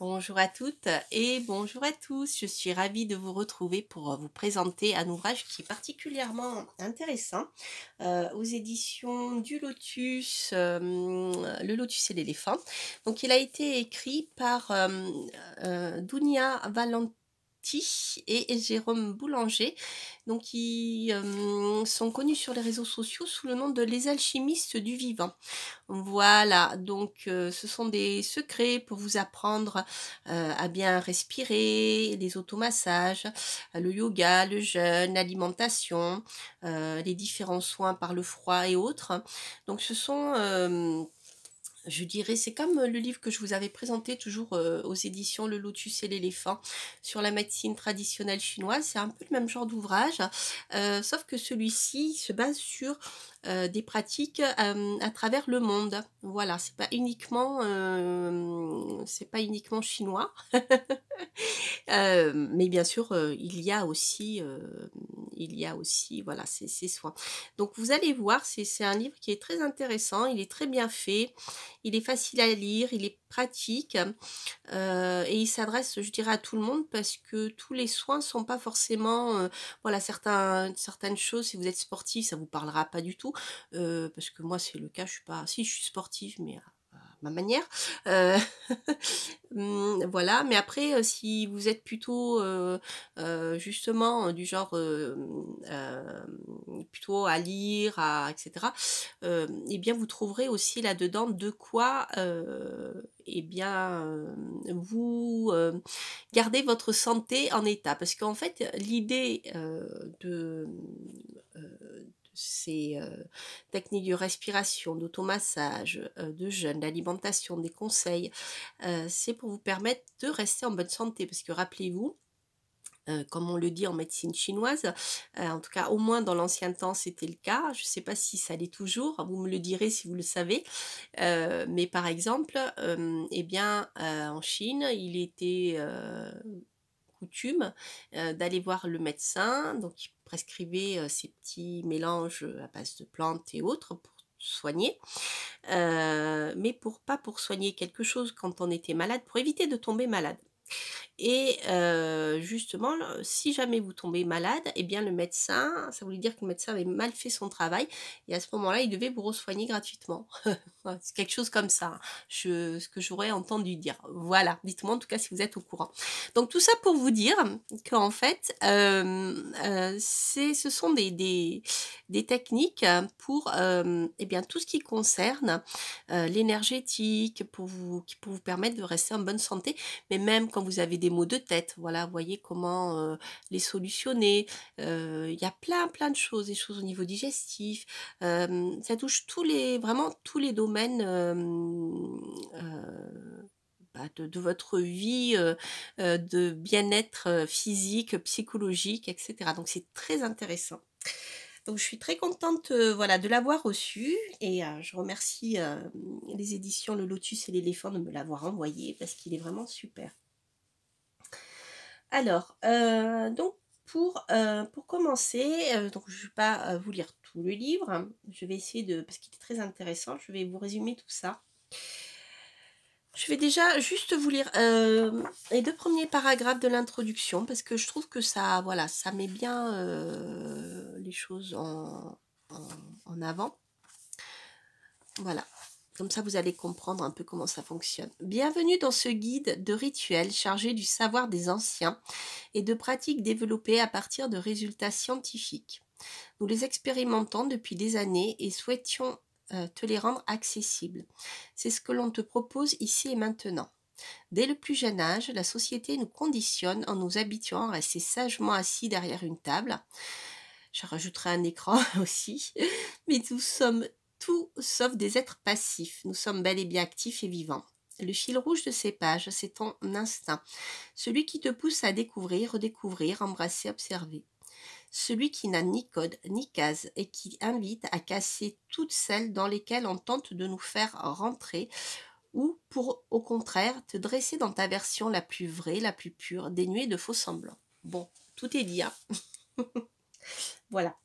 Bonjour à toutes et bonjour à tous. Je suis ravie de vous retrouver pour euh, vous présenter un ouvrage qui est particulièrement intéressant euh, aux éditions du Lotus, euh, Le Lotus et l'éléphant. Donc il a été écrit par Dunia Valentin et Jérôme Boulanger, donc qui euh, sont connus sur les réseaux sociaux sous le nom de les alchimistes du vivant. Voilà, donc euh, ce sont des secrets pour vous apprendre euh, à bien respirer, les automassages, le yoga, le jeûne, l'alimentation, les différents soins par le froid et autres. Donc ce sont je dirais, c'est comme euh, le livre que je vous avais présenté toujours euh, aux éditions Le Lotus et l'éléphant sur la médecine traditionnelle chinoise. C'est un peu le même genre d'ouvrage, euh, sauf que celui-ci se base sur des pratiques à travers le monde. Voilà, c'est pas uniquement, c'est pas uniquement chinois, mais bien sûr il y a aussi, il y a aussi, voilà, ces soins. Donc vous allez voir, c'est un livre qui est très intéressant, il est très bien fait. Il est facile à lire, il est pratique euh, et il s'adresse, je dirais, à tout le monde parce que tous les soins sont pas forcément, euh, voilà, certaines choses. Si vous êtes sportif, ça ne vous parlera pas du tout euh, parce que moi c'est le cas. Je suis pas, si je suis sportive, mais ma manière. Euh, hum, voilà, mais après, euh, si vous êtes plutôt euh, justement du genre plutôt à lire, à, etc., eh bien vous trouverez aussi là-dedans de quoi eh bien vous gardez votre santé en état. Parce qu'en fait, l'idée de ces euh, techniques de respiration, d'automassage, euh, de jeûne, d'alimentation, des conseils, euh, c'est pour vous permettre de rester en bonne santé. Parce que rappelez-vous, comme on le dit en médecine chinoise, en tout cas au moins dans l'ancien temps c'était le cas, je ne sais pas si ça l'est toujours, vous me le direz si vous le savez, mais par exemple, eh bien en Chine il était euh, d'aller voir le médecin, donc il prescrivait euh, ces petits mélanges euh, à base de plantes et autres pour soigner, mais pour pas pour soigner quelque chose quand on était malade, pour éviter de tomber malade. Et euh, justement, si jamais vous tombez malade, et eh bien le médecin, ça voulait dire que le médecin avait mal fait son travail, et à ce moment-là, il devait vous soigner gratuitement. c'est quelque chose comme ça, hein. ce que j'aurais entendu dire. Voilà, dites-moi en tout cas si vous êtes au courant. Donc tout ça pour vous dire qu'en fait, euh, euh ce sont des, des, techniques pour et euh, eh bien, tout ce qui concerne l'énergétique, pour vous, qui, pour vous permettre de rester en bonne santé, mais même quand vous avez des mots de tête, voilà, voyez comment euh, les solutionner. Euh, il y a plein, plein de choses, des choses au niveau digestif. Euh, ça touche tous les, vraiment tous les domaines bah, de, votre vie, de bien-être physique, psychologique, etc. Donc c'est très intéressant. Donc je suis très contente voilà, de l'avoir reçu et je remercie les éditions Le Lotus et l'éléphant de me l'avoir envoyé parce qu'il est vraiment super. Alors, euh, donc pour, euh, commencer, euh, donc je ne vais pas vous lire tout le livre, hein. je vais essayer de, parce qu'il est très intéressant, je vais vous résumer tout ça. Je vais déjà juste vous lire les deux premiers paragraphes de l'introduction parce que je trouve que ça, voilà, ça met bien les choses en avant. Voilà, comme ça, vous allez comprendre un peu comment ça fonctionne. Bienvenue dans ce guide de rituels chargé du savoir des anciens et de pratiques développées à partir de résultats scientifiques. Nous les expérimentons depuis des années et souhaitions euh, te les rendre accessibles. C'est ce que l'on te propose ici et maintenant. Dès le plus jeune âge, la société nous conditionne en nous habituant à rester sagement assis derrière une table. Je rajouterai un écran aussi. Mais nous sommes tout sauf des êtres passifs. Nous sommes bel et bien actifs et vivants. Le fil rouge de ces pages, c'est ton instinct, celui qui te pousse à découvrir, redécouvrir, embrasser, observer. Celui qui n'a ni code ni case et qui invite à casser toutes celles dans lesquelles on tente de nous faire rentrer ou pour au contraire te dresser dans ta version la plus vraie, la plus pure, dénuée de faux semblants. Bon, tout est dit. Hein. Voilà.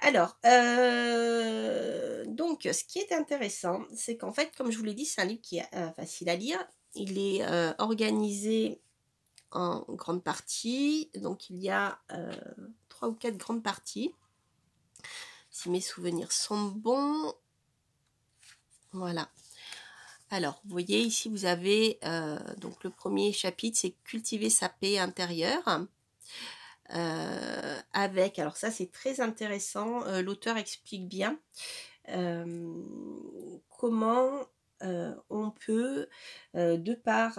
Alors, euh, donc, ce qui est intéressant, c'est qu'en fait, comme je vous l'ai dit, c'est un livre qui est euh, facile à lire. Il est euh, organisé en grandes parties, Donc, il y a trois ou quatre grandes parties. Si mes souvenirs sont bons. Voilà. Alors, vous voyez ici, vous avez donc le premier chapitre, c'est cultiver sa paix intérieure. Euh, avec, alors ça c'est très intéressant, euh, l'auteur explique bien euh, comment on peut, de par,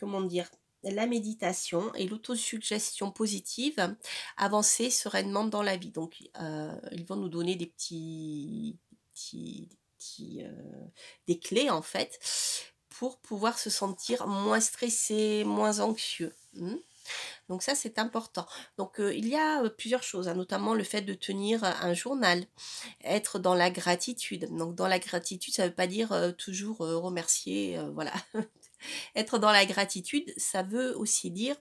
comment dire, la méditation et l'autosuggestion positive, avancer sereinement dans la vie. Donc, ils vont nous donner des petits, des clés en fait pour pouvoir se sentir moins stressé, moins anxieux. Hmm. Donc ça, c'est important. Donc euh, il y a plusieurs choses, hein, notamment le fait de tenir un journal, être dans la gratitude. Donc dans la gratitude, ça ne veut pas dire toujours remercier, voilà. être dans la gratitude, ça veut aussi dire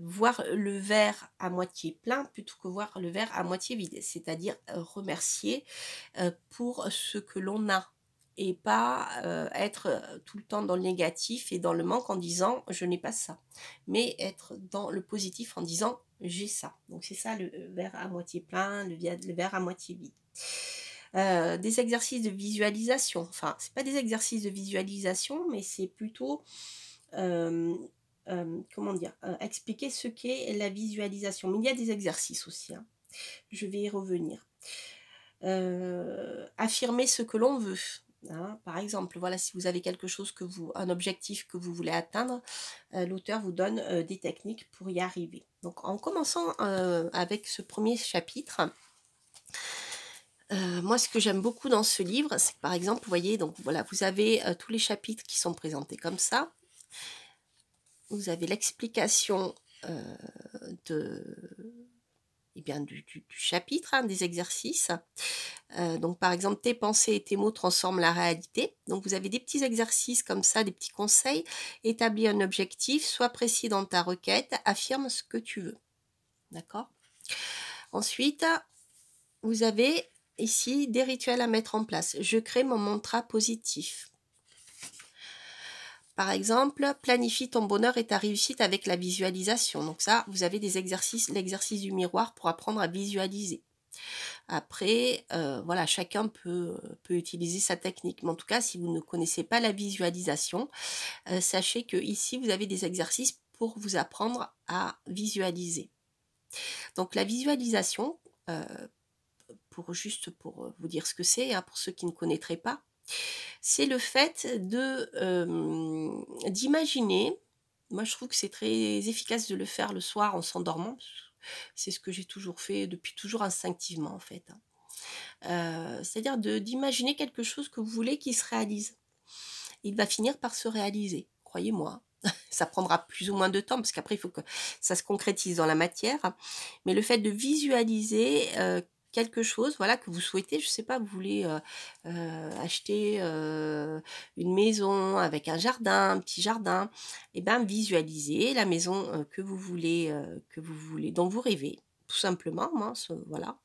voir le verre à moitié plein plutôt que voir le verre à moitié vide, c'est-à-dire remercier pour ce que l'on a, et pas euh, être euh, tout le temps dans le négatif et dans le manque en disant je n'ai pas ça, mais être dans le positif en disant j'ai ça. Donc c'est ça le euh, verre à moitié plein, le, verre à moitié vide. des exercices de visualisation. Enfin, c'est pas des exercices de visualisation, mais c'est plutôt comment dire expliquer ce qu'est la visualisation. Mais il y a des exercices aussi. Hein. Je vais y revenir. affirmer ce que l'on veut. Hein. par exemple, voilà, si vous avez quelque chose que vous, un objectif que vous voulez atteindre, euh, l'auteur vous donne euh, des techniques pour y arriver. Donc, en commençant euh, avec ce premier chapitre, moi, ce que j'aime beaucoup dans ce livre, c'est que par exemple, voyez, donc voilà, vous avez tous les chapitres qui sont présentés comme ça. Vous avez l'explication de eh bien, du, chapitre, hein, des exercices. Euh, donc, par exemple, tes pensées et tes mots transforment la réalité. Donc, vous avez des petits exercices comme ça, des petits conseils. Établis un objectif, sois précis dans ta requête, affirme ce que tu veux. D'accord Ensuite, vous avez ici des rituels à mettre en place. Je crée mon mantra positif. Par exemple, planifie ton bonheur et ta réussite avec la visualisation. Donc ça, vous avez des exercices, l'exercice du miroir pour apprendre à visualiser. Après, euh, voilà, chacun peut, utiliser sa technique. Mais en tout cas, si vous ne connaissez pas la visualisation, euh, sachez que ici, vous avez des exercices pour vous apprendre à visualiser. Donc la visualisation, euh, pour juste pour vous dire ce que c'est, hein, pour ceux qui ne connaîtraient pas, c'est le fait de d'imaginer. Moi, je trouve que c'est très efficace de le faire le soir en s'endormant. C'est ce que j'ai toujours fait depuis toujours instinctivement en fait. Hein. C'est-à-dire d'imaginer quelque chose que vous voulez qui se réalise. Il va finir par se réaliser, croyez-moi. Ça prendra plus ou moins de temps parce qu'après il faut que ça se concrétise dans la matière. Mais le fait de visualiser quelque chose voilà que vous souhaitez je sais pas vous voulez euh, euh, acheter euh, une maison avec un jardin un petit jardin et eh ben visualisez la maison que vous voulez que vous voulez dont vous rêvez tout simplement voilà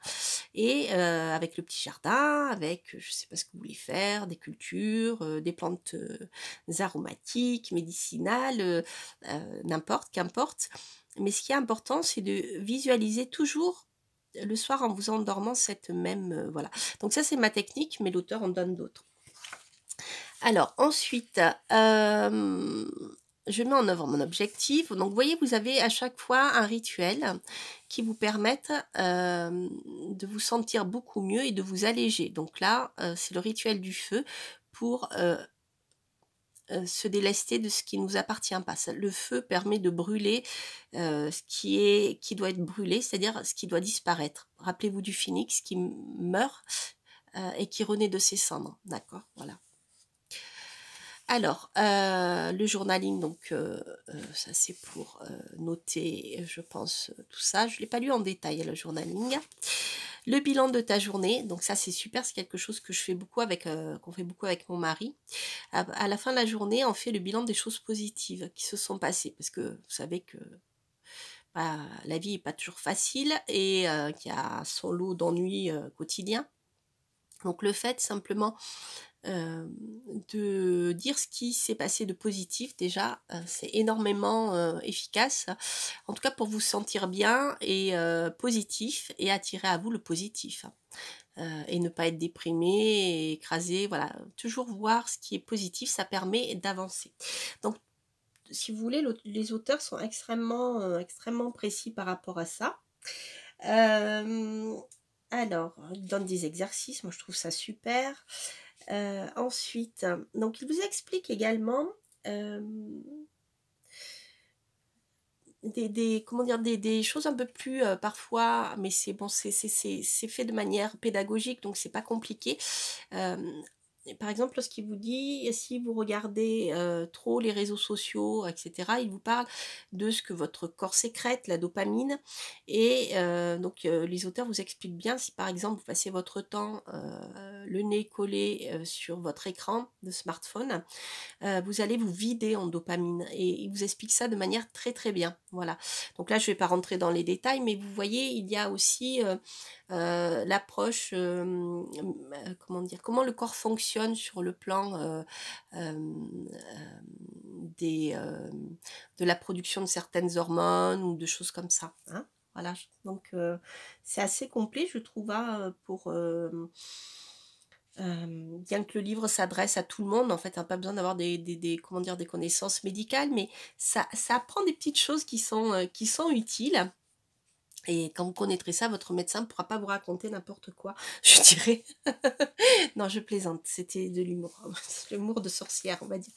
et avec le petit jardin avec je sais pas ce que vous voulez faire des cultures des plantes aromatiques médicinales n'importe qu'importe mais ce qui est important c'est de visualiser toujours le soir en vous endormant cette même... Euh, voilà. Donc ça c'est ma technique, mais l'auteur en donne d'autres. Alors ensuite, euh, je mets en œuvre mon objectif. Donc vous voyez, vous avez à chaque fois un rituel qui vous permette euh, de vous sentir beaucoup mieux et de vous alléger. Donc là, c'est le rituel du feu pour euh, se délester de ce qui nous appartient pas. Le feu permet de brûler euh, ce qui, est, qui doit être brûlé, c'est-à-dire ce qui doit disparaître. Rappelez-vous du phénix qui meurt euh, et qui renaît de ses cendres. D'accord Voilà. Alors, euh, le journaling, donc euh, euh, ça c'est pour noter, je pense, tout ça. Je ne l'ai pas lu en détail, le journaling. Le bilan de ta journée, donc ça c'est super, c'est quelque chose que je fais beaucoup avec, qu'on fait beaucoup avec mon mari. À, la fin de la journée, on fait le bilan des choses positives qui se sont passées, parce que vous savez que bah, la vie n'est pas toujours facile et qu'il y a son lot d'ennuis quotidiens. Donc le fait simplement euh, de dire ce qui s'est passé de positif déjà, euh, c'est énormément euh, efficace, en tout cas pour vous sentir bien et positif et attirer à vous le positif. et ne pas être déprimé, écrasé, voilà. Toujours voir ce qui est positif, ça permet d'avancer. Donc, si vous voulez, les auteurs sont extrêmement, extrêmement précis par rapport à ça. alors, ils des exercices, moi je trouve ça super. Euh, ensuite, donc il vous explique également euh, des, comment dire, des, choses un peu plus euh, parfois, mais c'est bon, c'est fait de manière pédagogique, donc c'est pas compliqué par exemple, lorsqu'il vous dit, si vous regardez euh, trop les réseaux sociaux, etc., il vous parle de ce que votre corps sécrète, la dopamine. Et euh, donc, euh, les auteurs vous expliquent bien si, par exemple, vous passez votre temps le nez collé sur votre écran de smartphone, vous allez vous vider en dopamine. Et il vous explique ça de manière très très bien. Voilà. Donc là, je ne vais pas rentrer dans les détails, mais vous voyez, il y a aussi euh, l'approche, euh, euh, comment dire, comment le corps fonctionne sur le plan des, de la production de certaines hormones ou de choses comme ça. Hein. voilà, donc c'est assez complet, je trouve, hein, pour bien que le livre s'adresse à tout le monde, en fait, n'a hein, pas besoin d'avoir des, des, comment dire, des connaissances médicales, mais ça, apprend des petites choses qui sont, qui sont utiles. Et quand vous connaîtrez ça, votre médecin ne pourra pas vous raconter n'importe quoi, je dirais. non, je plaisante, c'était de l'humour. Hein, l'humour de sorcière, on va dire.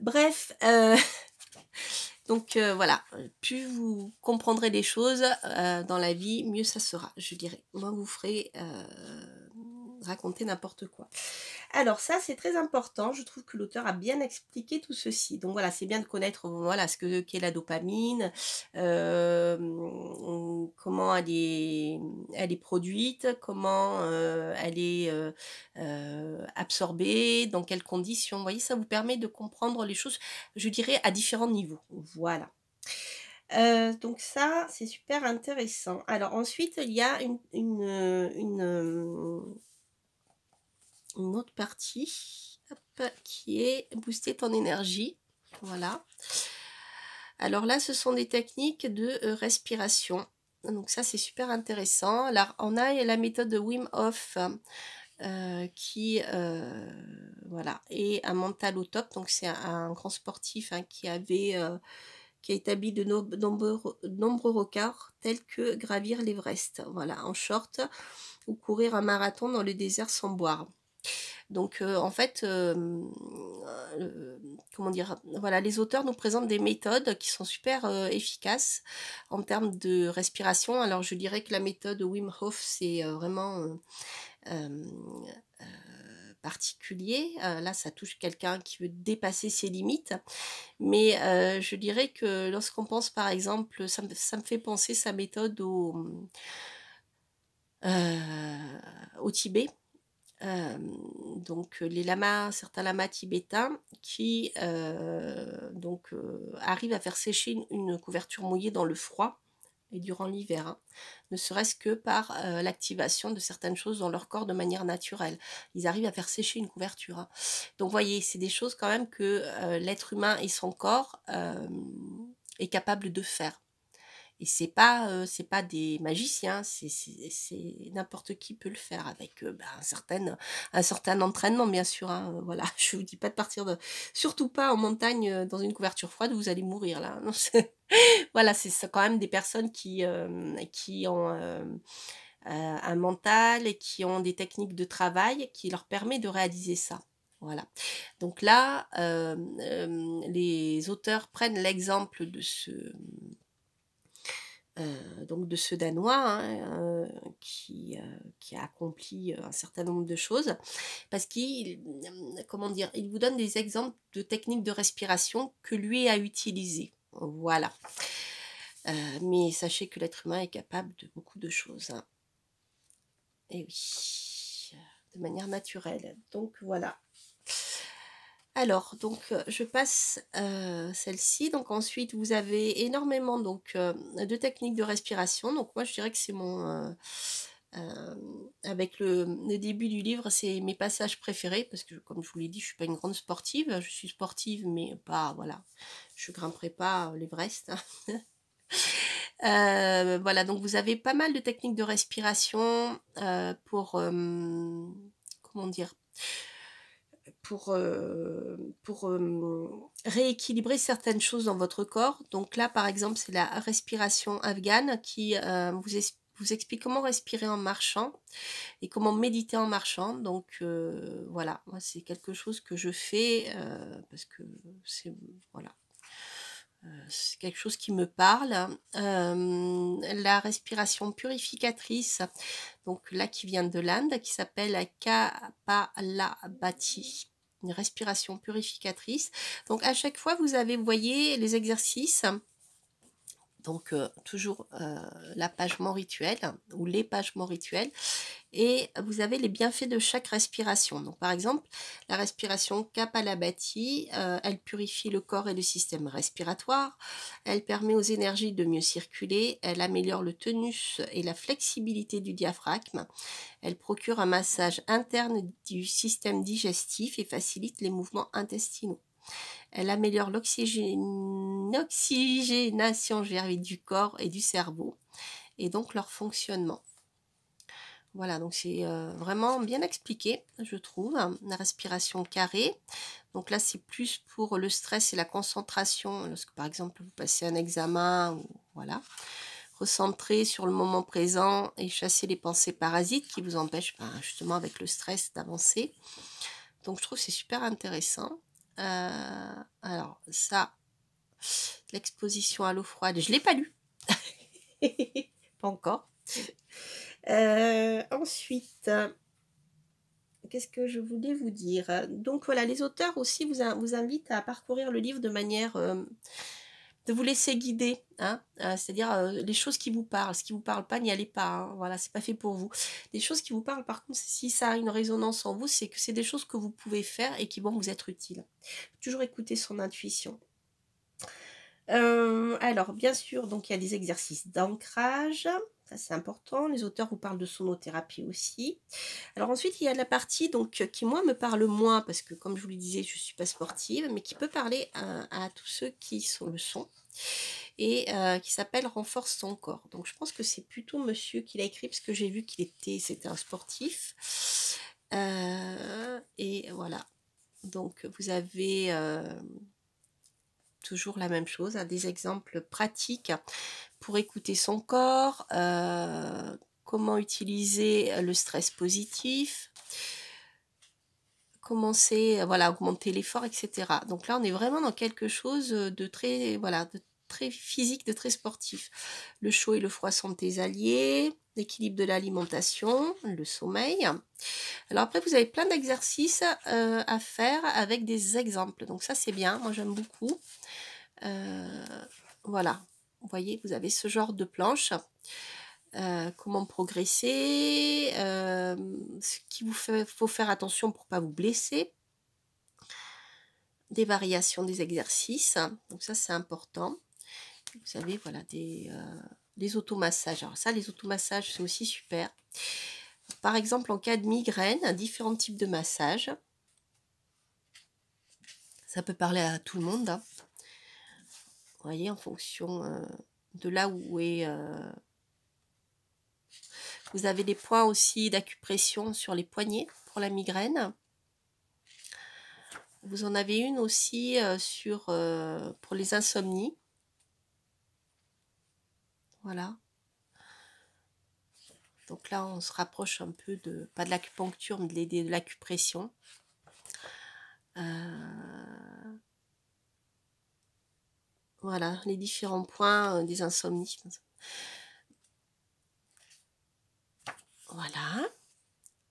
Bref, euh, donc euh, voilà, plus vous comprendrez les choses euh, dans la vie, mieux ça sera, je dirais. Moi, vous ferez raconter n'importe quoi. Alors ça, c'est très important. Je trouve que l'auteur a bien expliqué tout ceci. Donc voilà, c'est bien de connaître voilà ce que qu'est la dopamine, euh, comment elle est, elle est produite, comment euh, elle est euh, absorbée, dans quelles conditions. Vous voyez, ça vous permet de comprendre les choses, je dirais, à différents niveaux. Voilà. donc ça, c'est super intéressant. Alors ensuite, il y a une, une, une autre partie qui est booster ton énergie. Voilà. Alors là, ce sont des techniques de euh, respiration. Donc ça, c'est super intéressant. Là, on a la méthode de Wim Hof euh, qui euh, voilà, est un mental au top. Donc c'est un, grand sportif hein, qui avait... qui a établi de, nombreux, nombreux records tels que gravir l'Everest, voilà, en short, ou courir un marathon dans le désert sans boire. Donc euh, en fait, euh, comment dire, voilà, les auteurs nous présentent des méthodes qui sont super efficaces en termes de respiration. Alors je dirais que la méthode Wim Hof, c'est vraiment particulier. Euh, là, ça touche quelqu'un qui veut dépasser ses limites. Mais je dirais que lorsqu'on pense, par exemple, ça me, fait penser sa méthode au, au Tibet donc les lamas, certains lamas tibétains qui donc, arrivent à faire sécher une, couverture mouillée dans le froid et durant l'hiver, hein. ne serait-ce que par l'activation de certaines choses dans leur corps de manière naturelle. Ils arrivent à faire sécher une couverture. Hein. Donc, Donc voyez, c'est des choses quand même que l'être humain et son corps est capable de faire. Et c'est pas, c'est pas des magiciens, c'est n'importe qui peut le faire avec bah, un, certain, un certain entraînement, bien sûr. Je hein, voilà, je vous dis pas de partir de, surtout pas en montagne dans une couverture froide, vous allez mourir là. Hein. voilà, c'est quand même des personnes qui, qui ont un mental et qui ont des techniques de travail qui leur permet de réaliser ça. Voilà. Donc là, les auteurs prennent l'exemple de ce euh, donc de ce Danois hein, euh, euh, qui, a accompli un certain nombre de choses, parce qu'il comment dire, il vous donne des exemples de techniques de respiration que lui a utilisées. Voilà. mais sachez que l'être humain est capable de beaucoup de choses. Hein. Et oui, de manière naturelle. Donc voilà. Alors, donc, euh, je passe euh, celle-ci. Donc, ensuite, vous avez énormément donc, euh, de techniques de respiration. Donc, moi, je dirais que c'est mon. avec le, début du livre, c'est mes passages préférés parce que, comme je vous l'ai dit, je ne suis pas une grande sportive. Je suis sportive, mais pas voilà, je grimperai pas l'Everest. Hein. voilà, donc vous avez pas mal de techniques de respiration pour comment dire pour, euh, euh, rééquilibrer certaines choses dans votre corps. Donc là, par exemple, c'est la respiration afghane qui euh, vous, vous, explique comment respirer en marchant et comment méditer en marchant. Donc voilà, moi c'est quelque chose que je fais parce que c'est voilà, euh, c'est quelque chose qui me parle. Euh, la respiration purificatrice, donc là qui vient de l'Inde, qui s'appelle Kapalabhati. Une respiration purificatrice. Donc à chaque fois, vous avez, vous voyez, les exercices donc euh, toujours euh, rituel ou les l'épagement rituel. Et vous avez les bienfaits de chaque respiration. Donc par exemple, la respiration Kapalabhati, euh, elle purifie le corps et le système respiratoire, elle permet aux énergies de mieux circuler, elle améliore le tenus et la flexibilité du diaphragme, elle procure un massage interne du système digestif et facilite les mouvements intestinaux. Elle améliore l'oxygénation du corps et du cerveau et donc leur fonctionnement. Voilà, donc c'est euh, vraiment bien expliqué, je trouve. Hein, la respiration carrée. Donc là, c'est plus pour le stress et la concentration. Lorsque, par exemple, vous passez un examen, ou, voilà. Recentrer sur le moment présent et chasser les pensées parasites qui vous empêchent, ben, justement, avec le stress, d'avancer. Donc, je trouve c'est super intéressant. Euh, alors, ça, l'exposition à l'eau froide, je ne l'ai pas lu. pas encore. Euh, ensuite, qu'est-ce que je voulais vous dire Donc voilà, les auteurs aussi vous, invitent à parcourir le livre de manière euh, vous laisser guider, hein, euh, c'est-à-dire euh, les choses qui vous parlent. Ce qui vous parle pas, n'y allez pas. Hein, voilà, c'est pas fait pour vous. Les choses qui vous parlent, par contre, si ça a une résonance en vous, c'est que c'est des choses que vous pouvez faire et qui vont vous être utiles. Toujours écouter son intuition. Euh, alors, bien sûr, donc il y a des exercices d'ancrage, ça c'est important. Les auteurs vous parlent de sonothérapie aussi. Alors ensuite, il y a la partie donc qui moi me parle moins parce que comme je vous le disais, je suis pas sportive, mais qui peut parler à, à tous ceux qui sont le son et euh, qui s'appelle Renforce son corps. Donc je pense que c'est plutôt monsieur qui l'a écrit parce que j'ai vu qu'il était, c'était un sportif. Euh, et voilà. Donc vous avez euh, toujours la même chose, hein, des exemples pratiques pour écouter son corps, comment utiliser le stress positif commencer euh, voilà, à augmenter l'effort, etc. Donc là, on est vraiment dans quelque chose euh, de très, voilà, de très physique, de très sportif. Le chaud et le froid sont des alliés, l'équilibre de l'alimentation, le sommeil. Alors après, vous avez plein d'exercices euh, à faire avec des exemples. Donc ça, c'est bien, moi j'aime beaucoup. voilà, vous voyez, vous avez ce genre de planche. Euh, comment progresser, euh, ce qu'il vous fait, faut faire attention pour pas vous blesser, des variations des exercices, hein. donc ça c'est important. Vous savez, voilà, des, des euh, automassages. Alors ça, les automassages, c'est aussi super. Par exemple, en cas de migraine, différents types de massages. Ça peut parler à tout le monde. Hein. Vous voyez, en fonction de là où est vous avez des points aussi d'acupression sur les poignets pour la migraine. Vous en avez une aussi euh, sur, euh, pour les insomnies. Voilà. Donc là, on se rapproche un peu de, pas de l'acupuncture, mais de, de l'acupression. Euh, voilà, les différents points des insomnies. Voilà.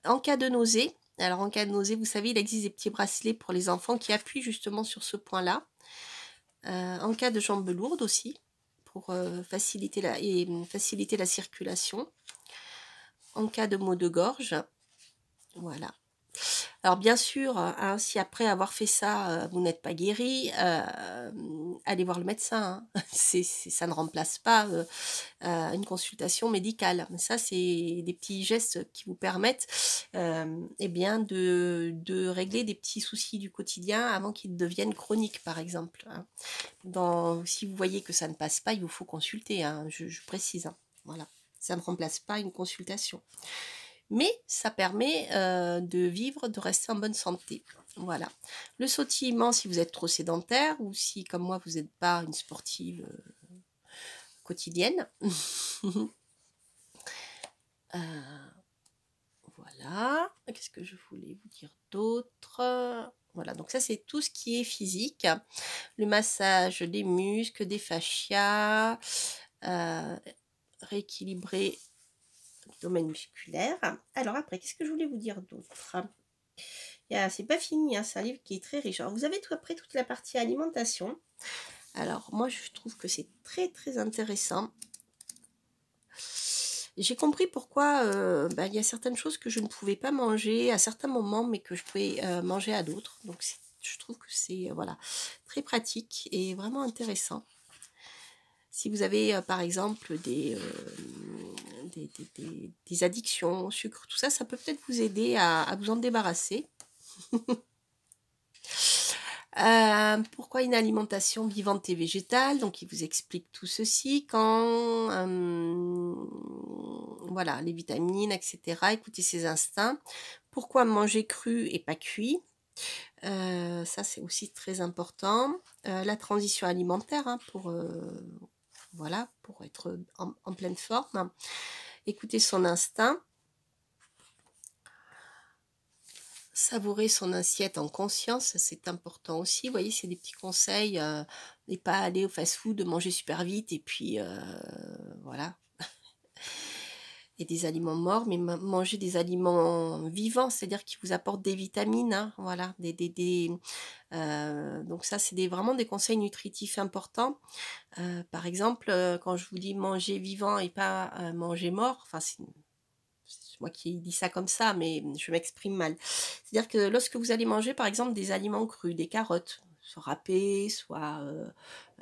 En cas de nausée, alors en cas de nausée, vous savez, il existe des petits bracelets pour les enfants qui appuient justement sur ce point-là. Euh, en cas de jambes lourdes aussi, pour euh, faciliter, la, mm, faciliter la circulation. En cas de maux de gorge, voilà. Alors bien sûr, euh, hein, si après avoir fait ça, euh, vous n'êtes pas guéri, euh, allez voir le médecin. Hein. ça ne remplace pas une consultation médicale. Ça, c'est des petits gestes qui vous permettent eh bien, de, régler des petits soucis du quotidien avant qu'ils deviennent chroniques, par exemple. Hein. si vous voyez que ça ne passe pas, il vous faut consulter, je, je, précise. Voilà. Ça ne remplace pas une consultation mais ça permet euh, de vivre, de rester en bonne santé. Voilà. Le sautillement, si vous êtes trop sédentaire ou si, comme moi, vous n'êtes pas une sportive euh, quotidienne. Euh, voilà. Qu'est-ce que je voulais vous dire d'autre voilà, donc ça c'est tout ce qui est physique, le massage des muscles, des fascias, rééquilibrer domaine musculaire. Alors après, qu'est-ce que je voulais vous dire d'autre eh C'est pas fini, hein, c'est un livre qui est très riche. Alors vous avez tout après toute la partie alimentation. Alors moi je trouve que c'est très très intéressant. J'ai compris pourquoi euh, ben, il y a certaines choses que je ne pouvais pas manger à certains moments, mais que je pouvais euh, manger à d'autres. Donc je trouve que c'est euh, voilà très pratique et vraiment intéressant. Si vous avez euh, par exemple euh, des, des, addictions au sucre, tout ça, ça peut peut-être vous aider à, vous en débarrasser. Euh, pourquoi une alimentation vivante et végétale Donc, il vous explique tout ceci quand, voilà, les vitamines, etc. Écoutez ses instincts. Pourquoi manger cru et pas cuit Ça, c'est aussi très important. la transition alimentaire hein, pour voilà, pour être en, pleine forme. Écouter son instinct. savourer son assiette en conscience, c'est important aussi. Vous voyez, c'est des petits conseils, euh, n'est pas aller au fast-food, manger super vite et puis euh, voilà, et des aliments morts, mais manger des aliments vivants, c'est-à-dire qui vous apportent des vitamines, hein, voilà, des, des, euh, donc ça c'est vraiment des conseils nutritifs importants. Euh, par exemple, euh, quand je vous dis manger vivant et pas manger mort, enfin c'est moi qui dis ça comme ça, mais je m'exprime mal. C'est-à-dire que lorsque vous allez manger, par exemple, des aliments crus, des carottes, soit râpé, soit euh,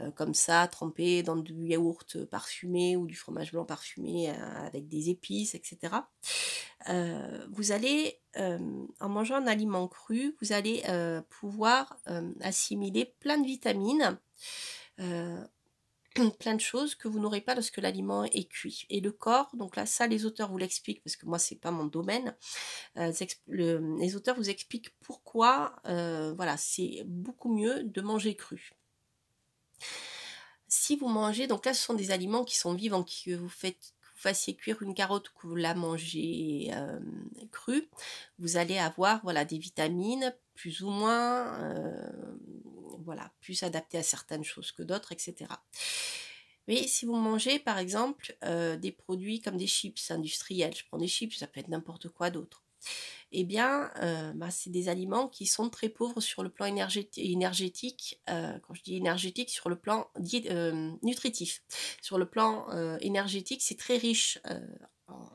euh, comme ça, trempé dans du yaourt parfumé ou du fromage blanc parfumé euh, avec des épices, etc. vous allez, en mangeant un aliment cru, vous allez pouvoir assimiler plein de vitamines. plein de choses que vous n'aurez pas lorsque l'aliment est cuit. Et le corps, donc là, ça, les auteurs vous l'expliquent parce que moi, c'est pas mon domaine. Euh, les auteurs vous expliquent pourquoi, euh, voilà, c'est beaucoup mieux de manger cru. Si vous mangez, donc là, ce sont des aliments qui sont vivants, que vous faites vous fassiez cuire une carotte que vous la mangez euh, crue, vous allez avoir voilà des vitamines plus ou moins voilà, plus adapté à certaines choses que d'autres, etc. Mais si vous mangez par exemple euh, des produits comme des chips industriels, je prends des chips, ça peut être n'importe quoi d'autre, eh bien euh, bah, c'est des aliments qui sont très pauvres sur le plan énergétique, euh, quand je dis énergétique, sur le plan nutritif. Sur le plan énergétique, c'est très riche en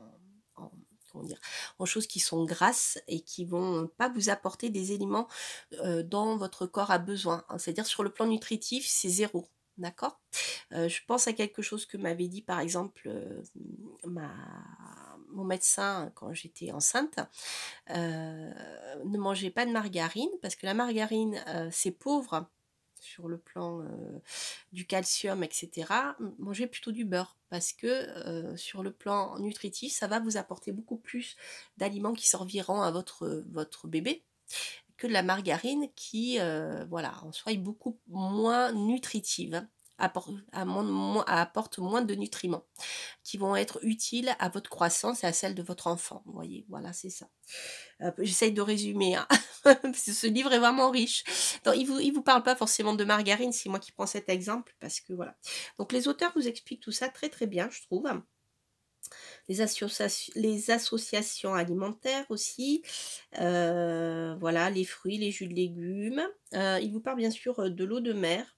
dire, en choses qui sont grasses et qui vont pas vous apporter des éléments euh, dont votre corps a besoin. Hein. C'est-à-dire sur le plan nutritif, c'est zéro. D'accord euh, Je pense à quelque chose que m'avait dit par exemple euh, ma, mon médecin quand j'étais enceinte. ne mangez pas de margarine parce que la margarine, c'est pauvre sur le plan euh, du calcium, etc., mangez plutôt du beurre parce que euh, sur le plan nutritif, ça va vous apporter beaucoup plus d'aliments qui serviront à votre, votre bébé que de la margarine qui, euh, voilà, en soi est beaucoup moins nutritive apporte moins de nutriments qui vont être utiles à votre croissance et à celle de votre enfant. Vous voyez, voilà, c'est ça. Euh, j'essaye de résumer. Hein. Ce livre est vraiment riche. il ne vous, parle pas forcément de margarine, c'est moi qui prends cet exemple, parce que voilà. Donc les auteurs vous expliquent tout ça très très bien, je trouve. Les, associations alimentaires aussi, euh, voilà, les fruits, les jus de légumes. Euh, il vous parle bien sûr de l'eau de mer,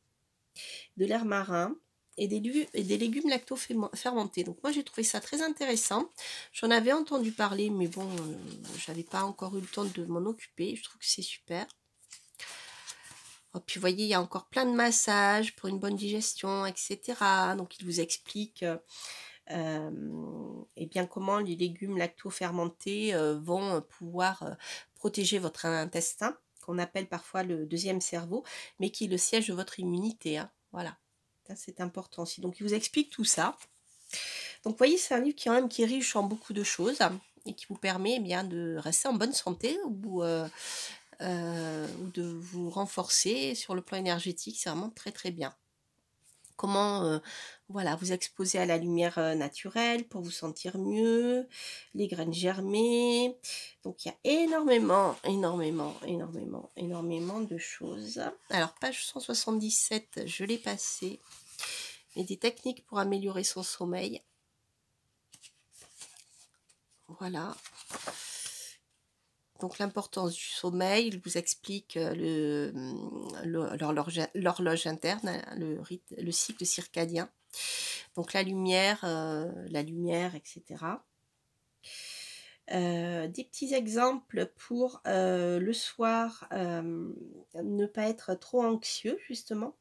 de l'air marin et des, légumes lactofermentés Donc moi j'ai trouvé ça très intéressant. J'en avais entendu parler, mais bon, je euh, j'avais pas encore eu le temps de m'en occuper. Je trouve que c'est super. et oh, puis vous voyez, il y a encore plein de massages pour une bonne digestion, etc. Donc il vous explique et euh, euh, eh bien comment les légumes lactofermentés fermentés vont pouvoir protéger votre intestin qu'on appelle parfois le deuxième cerveau, mais qui est le siège de votre immunité. Hein. Voilà, c'est important aussi. Donc, il vous explique tout ça. Donc, voyez, c'est un livre qui, quand même, qui est riche en beaucoup de choses et qui vous permet eh bien, de rester en bonne santé euh, euh, ou de vous renforcer sur le plan énergétique. C'est vraiment très, très bien comment euh, voilà, vous exposer à la lumière euh, naturelle pour vous sentir mieux, les graines germées. Donc il y a énormément, énormément, énormément, énormément de choses. Alors page 177, je l'ai passée. Et des techniques pour améliorer son sommeil. Voilà. Donc l'importance du sommeil, il vous explique euh, mmh, l'horloge interne, hein, le, cycle circadien, donc la lumière, euh, la lumière, etc. Euh, des petits exemples pour le soir, ne pas être trop anxieux justement.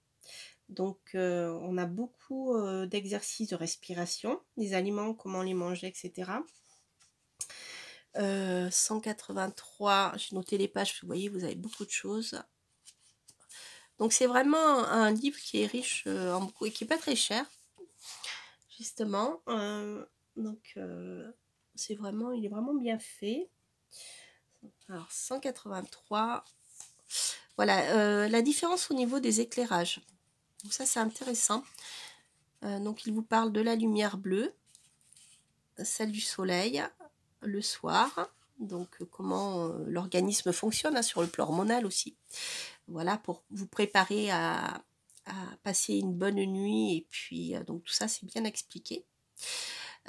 Donc on a beaucoup d'exercices de respiration, des aliments, comment les manger, etc. 183, euh, j'ai noté les pages, vous voyez, vous avez beaucoup de choses. Donc c'est vraiment un livre qui est riche euh, en beaucoup et qui n'est pas très cher, justement. Euh, donc c'est vraiment, il est vraiment bien fait. Alors 183, voilà, la différence au niveau des éclairages. Donc ça c'est intéressant. donc il vous parle de la lumière bleue, celle du soleil, le soir. Donc euh, comment euh, l'organisme fonctionne hein, sur le plan hormonal aussi. Voilà, pour vous préparer à, à passer une bonne nuit. Et puis, euh, donc tout ça, c'est bien expliqué.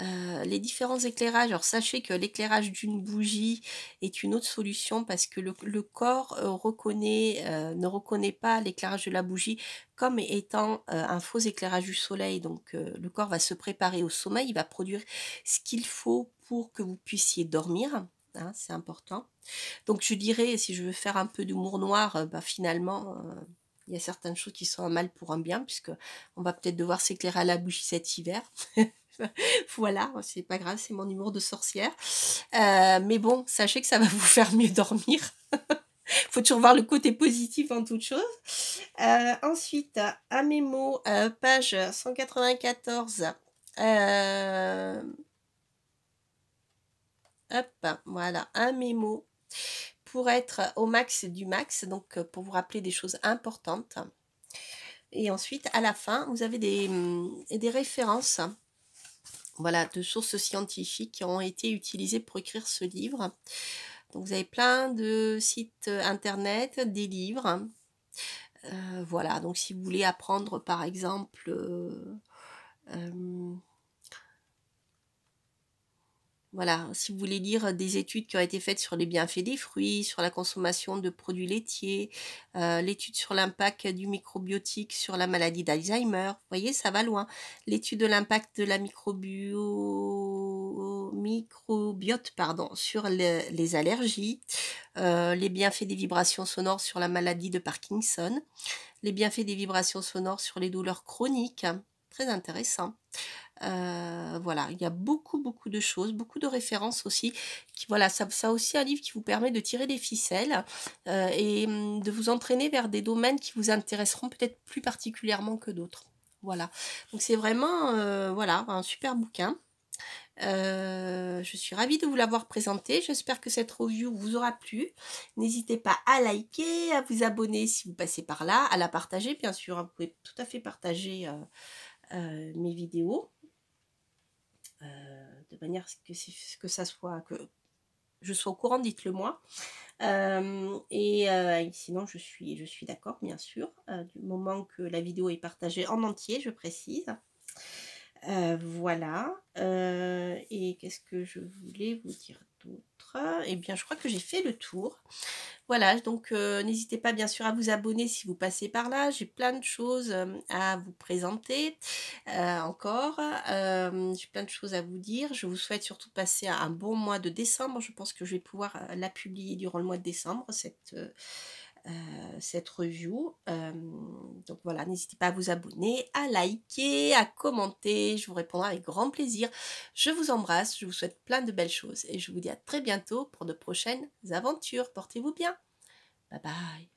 Euh, les différents éclairages, alors sachez que l'éclairage d'une bougie est une autre solution parce que le, corps euh, euh, ne reconnaît pas l'éclairage de la bougie comme étant un faux éclairage du soleil. Donc le corps va se préparer au sommeil, il va produire ce qu'il faut pour que vous puissiez dormir. Hein, c'est important. Donc je dirais, si je veux faire un peu d'humour noir, bah, finalement il y a certaines choses qui sont un mal pour un bien, puisque on va peut-être devoir s'éclairer à la bougie cet hiver. voilà, c'est pas grave, c'est mon humour de sorcière. Euh, mais bon, sachez que ça va vous faire mieux dormir. Faut toujours voir le côté positif en toute chose. Euh, ensuite, à mémo euh, page 194. Hop, voilà, un mémo pour être au max du max, donc pour vous rappeler des choses importantes. Et ensuite, à la fin, vous avez des, hum, des références voilà, de sources scientifiques qui ont été utilisées pour écrire ce livre. Donc vous avez plein de sites internet, des livres. Euh, voilà, donc si vous voulez apprendre par exemple euh, euh, voilà, si vous voulez lire euh, des études qui ont été faites sur les bienfaits des fruits, sur la consommation de produits laitiers, euh, l'étude sur l'impact du microbiotique sur la maladie d'Alzheimer, vous voyez, ça va loin. L'étude de l'impact de la microbiote pardon, sur les allergies, euh, les bienfaits des vibrations sonores sur la maladie de Parkinson, les bienfaits des vibrations sonores sur les douleurs chroniques, très intéressant. Euh, voilà, il y a beaucoup, beaucoup de choses, beaucoup de références aussi. voilà, ça, aussi un livre qui vous permet de tirer des ficelles euh, et hum, de vous entraîner vers des domaines qui vous intéresseront peut-être plus particulièrement que d'autres. Voilà, donc c'est vraiment euh, voilà, un super bouquin. je suis ravie de vous l'avoir présenté. J'espère que cette review vous aura plu. N'hésitez pas à liker, à vous abonner si vous passez par là, à la partager bien sûr. Vous pouvez tout à fait partager mes vidéos. Euh, de manière que, que ça soit que je sois au courant, dites-le moi. Euh, et, euh, et sinon, je suis, je suis d'accord, bien sûr, du moment que la vidéo est partagée en entier, je précise. voilà. et qu'est-ce que je voulais vous dire et eh bien, je crois que j'ai fait le tour. Voilà, donc euh, n'hésitez pas bien sûr à vous abonner si vous passez par là. J'ai plein de choses euh, à vous présenter euh, encore. J'ai plein de choses à vous dire. Je vous souhaite surtout passer un bon mois de décembre. Je pense que je vais pouvoir la publier durant le mois de décembre, cette euh, cette review. Euh, donc voilà, n'hésitez pas à vous abonner, à liker, à commenter. Je vous répondrai avec grand plaisir. Je vous embrasse, je vous souhaite plein de belles choses et je vous dis à très bientôt pour de prochaines aventures. Portez-vous bien. Bye bye.